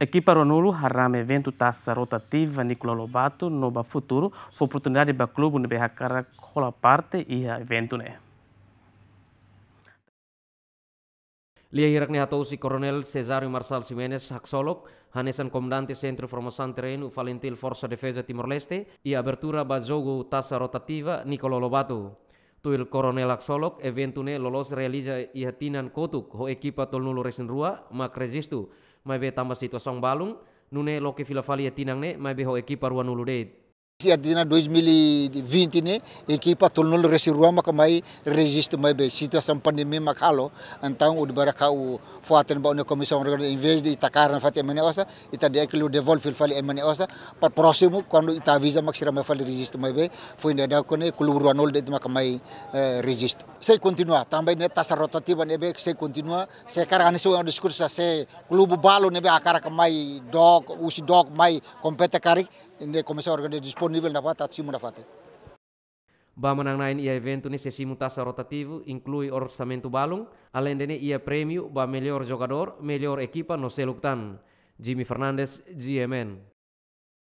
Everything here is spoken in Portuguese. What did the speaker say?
Equiparonulu haram um evento taça rotativa Nicola Lobato no ba futuro foi oportunidade ba clube no beha kola parte e evento Lia hirak ne si Coronel Cesario Marsal Simenes solok, hanesan comandante Centro Formosan Terreno Valentil Forsa Defesa Timor-Leste i e abertura ba jogo taça rotativa Nicola Lobato. Tuil Coronel Haxolog, eventu ne lolos realiza ihatinan e kotuk ho equipa tolnulu resin rua mak resistu. mai be tamba situação balung nune loke filafalia tinang ne mai be ho equipa rua nulu de Siadina 2020 ne equipa tolnol resirua maka mai resist mai be situação pandemia mak halo antang ud baraka u fuaten ba ne comissão regado em vez de itacar na fatia mene osa ita de aquilo devolve fil fali mene osa para próximo quando ita visa mak sira mai fali resist mai be foi ne da kone kulurua nol de maka mai eh, resist sei continua também né taça rotativa né bem sei continua sei cara ganhou um discurso sei clube balo né bem a cara que mais dog os dog mais compete cari né começou a organizar disponível na fata simu na fata Ba menang nain ia evento ni sesi mutasa rotativo inclui orçamento balung, além dene né, ia prêmio ba melhor jogador, melhor equipa no seluktan. Jimmy Fernandes, GMN.